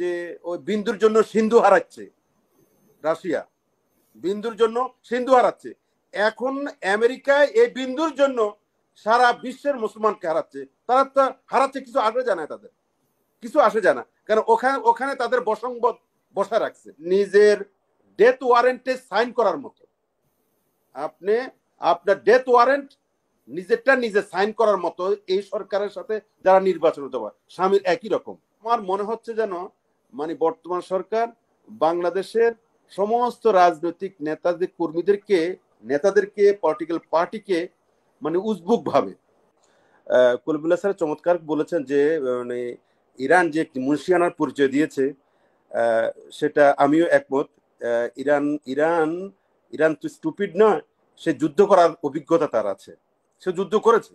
যে ওই বিন্দুর জন্য সিন্ধু হারাচ্ছে রাশিয়া বিন্দুর জন্য সিন্ধু হারাচ্ছে এখন আমেরিকায় এই বিন্দুর জন্য সারা বিশ্বের মুসলমানকে হারাচ্ছে তারা তো হারাচ্ছে কিছু আগে জানায় তাদের কিছু আসে জানা কারণ ওখানে ওখানে তাদের বসংবদ বসা রাখছে নিজের ডেথ ওয়ারেন্টে সাইন করার মতো আপনি আপনার ডেথ ওয়ারেন্ট নিজেরটা নিজে সাইন করার মতো এই সরকারের সাথে যারা নির্বাচন হতে পারে স্বামীর একই রকম আমার মনে হচ্ছে যেন মানে বর্তমান সরকার বাংলাদেশের সমস্ত রাজনৈতিক নেতাদের কর্মীদেরকে নেতাদেরকে পলিটিক্যাল পার্টিকে মানে উজবুক ভাবে কলবুল্লা স্যার চমৎকার বলেছেন যে মানে ইরান যে একটি মুন্সিয়ানার পরিচয় দিয়েছে সেটা আমিও একমত ইরান ইরান ইরান তো স্টুপিড নয় সে যুদ্ধ করার অভিজ্ঞতা তার আছে সে যুদ্ধ করেছে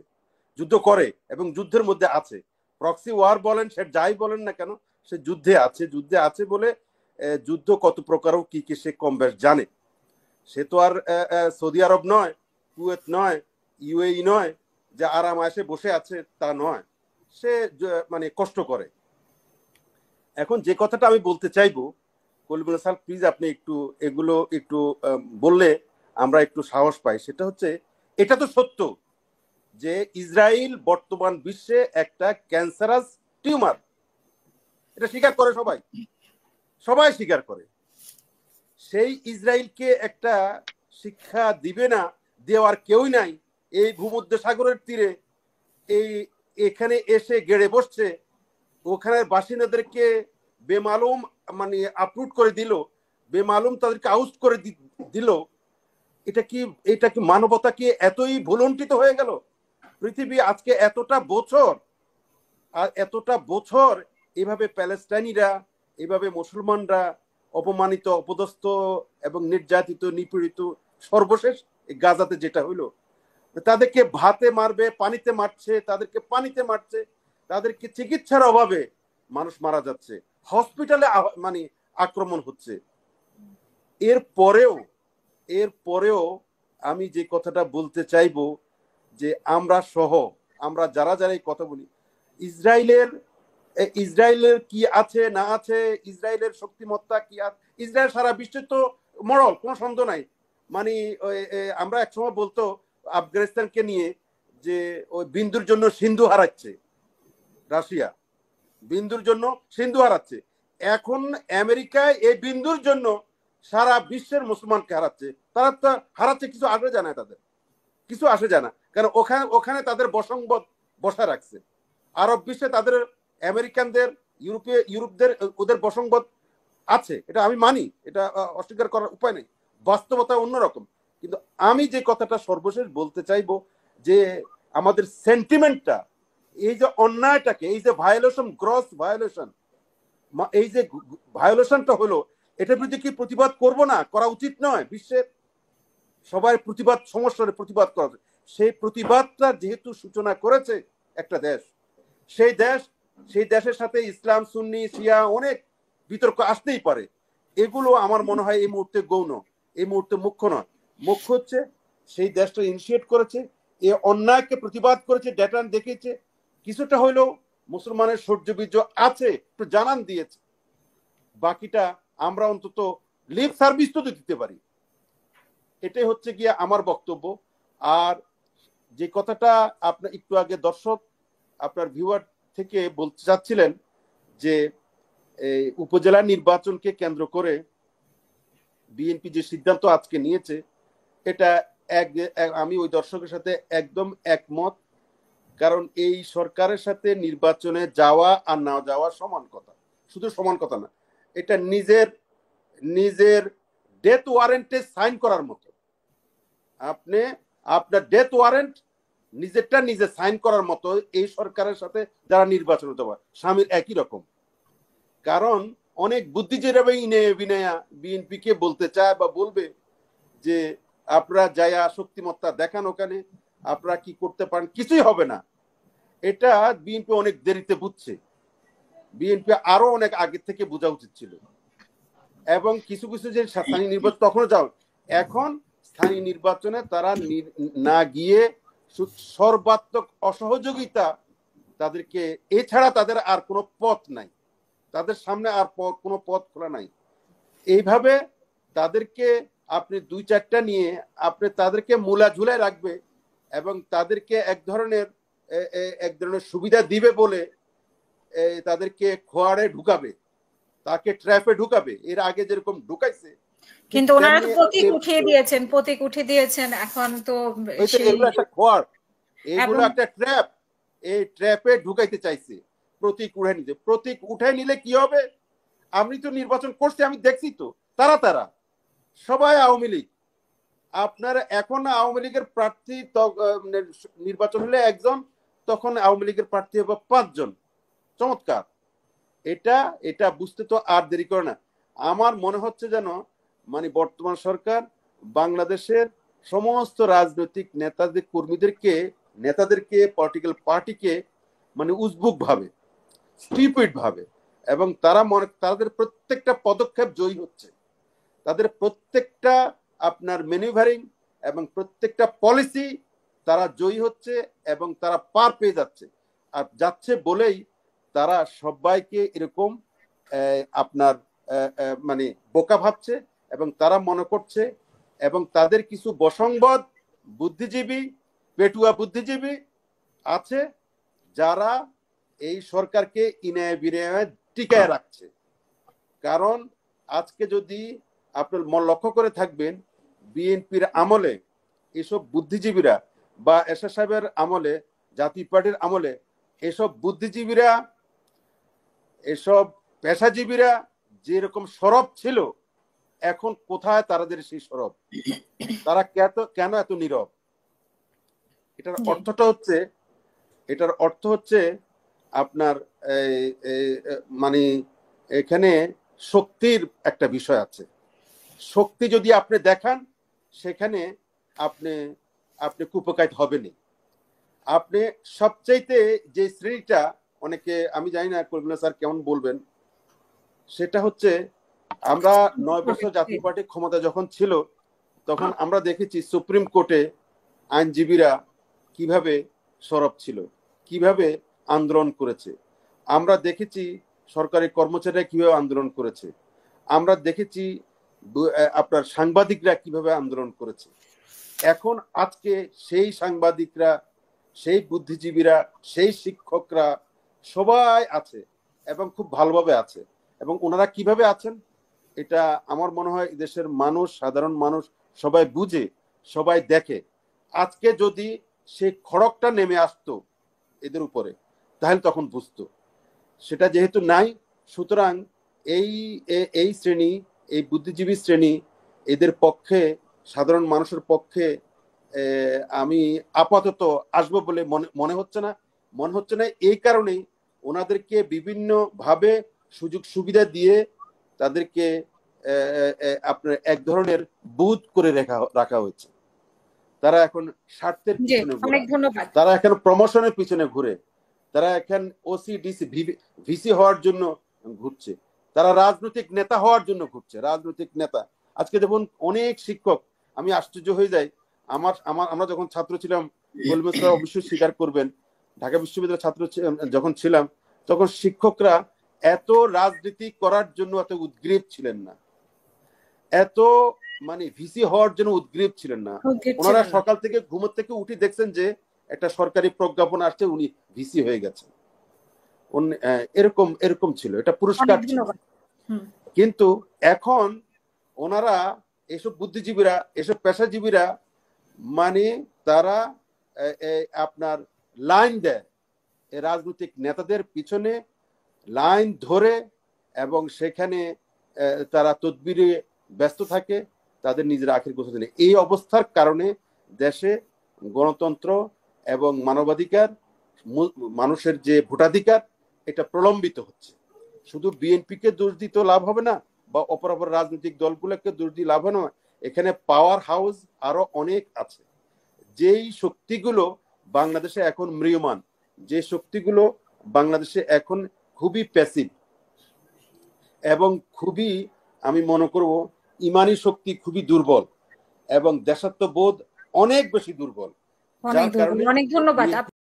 যুদ্ধ করে এবং যুদ্ধের মধ্যে আছে প্রক্সি ওয়ার বলেন সে যাই বলেন না কেন সে যুদ্ধে আছে যুদ্ধে আছে বলে যুদ্ধ কত প্রকারও কি কি সে কম বেশ জানে সে তো আর সৌদি আরব নয় কুয়েত নয় ইউএই নয় যে আরাম আসে বসে আছে তা নয় সে মানে কষ্ট করে এখন যে কথাটা আমি বলতে চাইবো কলিমুল স্যার প্লিজ আপনি একটু এগুলো একটু বললে আমরা একটু সাহস পাই সেটা হচ্ছে এটা তো সত্য যে ইসরায়েল বর্তমান বিশ্বে একটা ক্যান্সারাস টিউমার এটা স্বীকার করে সবাই সবাই স্বীকার করে সেই ইসরায়েলকে একটা শিক্ষা দিবে না দেওয়ার কেউই নাই এই ভূমধ্য সাগরের তীরে এই এখানে এসে গেড়ে বসছে ওখানে বাসিন্দাদেরকে বেমালুম মানে আপলোড করে দিল বেমালুম তাদেরকে আউট করে দিল এটা কি এটা কি মানবতা কি এতই ভুলন্টিত হয়ে গেল পৃথিবী আজকে এতটা বছর আর এতটা বছর এভাবে প্যালেস্টাইনিরা এভাবে মুসলমানরা অপমানিত অপদস্থ এবং নির্যাতিত নিপীড়িত সর্বশেষ গাজাতে যেটা হইলো তাদেরকে ভাতে মারবে পানিতে মারছে তাদেরকে পানিতে মারছে তাদেরকে চিকিৎসার অভাবে মানুষ মারা যাচ্ছে হসপিটালে মানে আক্রমণ হচ্ছে এর পরেও এর পরেও আমি যে কথাটা বলতে চাইব যে আমরা সহ আমরা যারা যারা এই কথা বলি ইসরায়েলের ইসরায়েলের কি আছে না আছে ইসরায়েলের শক্তিমত্তা কি আছে ইসরায়েল সারা বিশ্বের তো মরল কোনো সন্দেহ নাই মানে আমরা একসময় বলতো আফগানিস্তানকে নিয়ে যে ওই বিন্দুর জন্য সিন্ধু হারাচ্ছে রাশিয়া বিন্দুর জন্য সিন্ধু হারাচ্ছে এখন আমেরিকায় এই বিন্দুর জন্য সারা বিশ্বের মুসলমানকে হারাচ্ছে তারা তো হারাচ্ছে কিছু আসে জানা তাদের কিছু আসে জানা কারণ ওখানে ওখানে তাদের বসংবদ বসা রাখছে আরব বিশ্বে তাদের আমেরিকানদের ইউরোপীয় ইউরোপদের ওদের বসংবদ আছে এটা আমি মানি এটা অস্বীকার করার উপায় নেই বাস্তবতা অন্যরকম কিন্তু আমি যে কথাটা সর্বশেষ বলতে চাইব যে আমাদের সেন্টিমেন্টটা এই যে অন্যায়টাকে এই যে ভায়োলেশন গ্রস ভায়োলেশন এই যে ভায়োলেশনটা হলো এটার বিরুদ্ধে কি প্রতিবাদ করব না করা উচিত নয় বিশ্বের সবাই প্রতিবাদ সমস্যার প্রতিবাদ করা সেই প্রতিবাদটা যেহেতু সূচনা করেছে একটা দেশ সেই দেশ সেই দেশের সাথে ইসলাম সুন্নি শিয়া অনেক বিতর্ক আসতেই পারে এগুলো আমার মনে হয় এই মুহূর্তে গৌণ এই মুহূর্তে মুখ্য নয় মুখ্য হচ্ছে সেই দেশটা ইনিশিয়েট করেছে এ অন্যায়কে প্রতিবাদ করেছে ডেটান দেখেছে কিছুটা হইলেও মুসলমানের বীর্য আছে একটু জানান দিয়েছে বাকিটা আমরা অন্তত লিপ সার্ভিস তো দিতে পারি এটাই হচ্ছে গিয়ে আমার বক্তব্য আর যে কথাটা আপনার একটু আগে দর্শক আপনার ভিউয়ার থেকে বলতে চাচ্ছিলেন যে উপজেলা নির্বাচনকে কেন্দ্র করে বিএনপি যে সিদ্ধান্ত আজকে নিয়েছে এটা এক আমি ওই দর্শকের সাথে একদম একমত কারণ এই সরকারের সাথে নির্বাচনে যাওয়া আর না যাওয়া সমান কথা শুধু সমান কথা না এটা নিজের নিজের ডেথ ওয়ারেন্টে সাইন করার মতো আপনি আপনার ডেথ ওয়ারেন্ট নিজেরটা নিজে সাইন করার মতো এই সরকারের সাথে যারা নির্বাচন হতে পারে স্বামীর একই রকম কারণ অনেক বুদ্ধিজীবী বিনয়া বলতে চায় বা বলবে যে আপনারা যায়া শক্তিমত্তা দেখান ওখানে আপনারা কি করতে পারেন কিছুই হবে না এটা বিএনপি অনেক দেরিতে বুঝছে বিএনপি আরো অনেক আগে থেকে বোঝা উচিত ছিল এবং কিছু কিছু যে স্থানীয় নির্বাচন তখনও যাও এখন স্থানীয় নির্বাচনে তারা না গিয়ে সর্বাত্মক অসহযোগিতা তাদেরকে এছাড়া তাদের আর কোনো পথ নাই তাদের সামনে আর কোনো পথ খোলা নাই এইভাবে তাদেরকে আপনি দুই চারটা নিয়ে আপনি তাদেরকে মূলা ঝুলায় রাখবে এবং তাদেরকে এক ধরনের এক ধরনের সুবিধা দিবে বলে তাদেরকে খোয়াড়ে ঢুকাবে তাকে ট্র্যাপে ঢুকাবে এর আগে যেরকম ঢুকাইছে কিন্তু ওনারা তো প্রতীক উঠিয়ে দিয়েছেন প্রতীক দিয়েছেন এখন তো এগুলো একটা ট্র্যাপ এই ট্র্যাপে ঢুকাইতে চাইছে প্রতীক উঠে নিতে প্রতীক উঠে নিলে কি হবে আমি তো নির্বাচন করছি আমি দেখছি তো তারা তারা সবাই আওয়ামী লীগ আপনার এখন আওয়ামী লীগের প্রার্থী মানে নির্বাচন হলে একজন তখন আওয়ামী লীগের প্রার্থী হবে পাঁচজন চমৎকার এটা এটা বুঝতে তো আর দেরি করে না আমার মনে হচ্ছে যেন মানে বর্তমান সরকার বাংলাদেশের সমস্ত রাজনৈতিক নেতাদের কর্মীদেরকে নেতাদেরকে পলিটিক্যাল পার্টিকে মানে উজবুক ভাবে স্টিপিড ভাবে এবং তারা মনে তাদের প্রত্যেকটা পদক্ষেপ জয়ী হচ্ছে তাদের প্রত্যেকটা আপনার ম্যানুভারিং এবং প্রত্যেকটা পলিসি তারা জয়ী হচ্ছে এবং তারা পার পেয়ে যাচ্ছে আর যাচ্ছে বলেই তারা সবাইকে এরকম আপনার মানে বোকা ভাবছে এবং তারা মনে করছে এবং তাদের কিছু বসংবদ বুদ্ধিজীবী পেটুয়া বুদ্ধিজীবী আছে যারা এই সরকারকে ইনায় বিনয় টিকায় রাখছে কারণ আজকে যদি আপনার লক্ষ্য করে থাকবেন বিএনপির আমলে এসব বুদ্ধিজীবীরা বা এস সাহেবের আমলে জাতীয় পার্টির আমলে এসব বুদ্ধিজীবীরা এসব পেশাজীবীরা যেরকম সরব ছিল এখন কোথায় তাদের সেই সরব তারা কেন এত নীরব এটার অর্থটা হচ্ছে এটার অর্থ হচ্ছে আপনার মানে এখানে শক্তির একটা বিষয় আছে শক্তি যদি আপনি দেখান সেখানে আপনি আপনি কুপকায়িত হবেনি আপনি সবচাইতে যে শ্রেণীটা অনেকে আমি জানি না কলমিনা স্যার কেমন বলবেন সেটা হচ্ছে আমরা আচ্ছা, নয় আচ্ছা, বছর জাতীয় আচ্ছা। পার্টি ক্ষমতা যখন ছিল তখন আমরা দেখেছি সুপ্রিম কোর্টে আইনজীবীরা কিভাবে সরব ছিল কিভাবে আন্দোলন করেছে আমরা দেখেছি সরকারি কর্মচারীরা কিভাবে আন্দোলন করেছে আমরা দেখেছি আপনার সাংবাদিকরা কিভাবে আন্দোলন করেছে এখন আজকে সেই সাংবাদিকরা সেই বুদ্ধিজীবীরা সেই শিক্ষকরা সবাই আছে এবং খুব ভালোভাবে আছে এবং ওনারা কিভাবে আছেন এটা আমার মনে হয় দেশের মানুষ সাধারণ মানুষ সবাই বুঝে সবাই দেখে আজকে যদি সে খড়কটা নেমে আসতো এদের উপরে তাহলে তখন বুঝতো সেটা যেহেতু নাই সুতরাং এই এই শ্রেণী এই বুদ্ধিজীবী শ্রেণী এদের পক্ষে সাধারণ মানুষের পক্ষে আমি আপাতত আসবো বলে মনে মনে হচ্ছে না মনে হচ্ছে না এই কারণেই ওনাদেরকে বিভিন্নভাবে সুযোগ সুবিধা দিয়ে তাদেরকে আপনার এক ধরনের বুথ করে রেখা রাখা হয়েছে তারা এখন স্বার্থের তারা এখন প্রমোশনের পিছনে ঘুরে তারা এখন ওসি ডিসি ভিসি হওয়ার জন্য ঘুরছে তারা রাজনৈতিক নেতা হওয়ার জন্য ঘুরছে রাজনৈতিক নেতা আজকে দেখুন অনেক শিক্ষক আমি আশ্চর্য হয়ে যাই আমার আমার আমরা যখন ছাত্র ছিলাম বলবেন অবশ্যই স্বীকার করবেন ঢাকা বিশ্ববিদ্যালয়ের ছাত্র যখন ছিলাম তখন শিক্ষকরা এত রাজনীতি করার জন্য এত উদ্গ্রীব ছিলেন না এত মানে ভিসি হওয়ার জন্য উদ্গ্রীব ছিলেন না ওনারা সকাল থেকে ঘুমের থেকে উঠে দেখছেন যে একটা সরকারি প্রজ্ঞাপন আসছে উনি ভিসি হয়ে গেছেন এরকম এরকম ছিল এটা পুরস্কার ছিল কিন্তু এখন ওনারা এসব বুদ্ধিজীবীরা এসব পেশাজীবীরা মানে তারা আপনার লাইন দেয় রাজনৈতিক নেতাদের পিছনে লাইন ধরে এবং সেখানে তারা তদবিরে ব্যস্ত থাকে তাদের নিজের আখের গোছাতে নেই এই অবস্থার কারণে দেশে গণতন্ত্র এবং মানবাধিকার মানুষের যে ভোটাধিকার এটা প্রলম্বিত হচ্ছে শুধু বিএনপিকে দোষ দিতে লাভ হবে না বা অপর অপর রাজনৈতিক দলগুলোকে দোষ দিয়ে লাভ হবে না এখানে পাওয়ার হাউস আরো অনেক আছে যেই শক্তিগুলো বাংলাদেশে এখন মৃয়মান যে শক্তিগুলো বাংলাদেশে এখন খুবই প্যাসিভ এবং খুবই আমি মনে করব ইমানি শক্তি খুবই দুর্বল এবং দেশাত্মবোধ অনেক বেশি দুর্বল অনেক ধন্যবাদ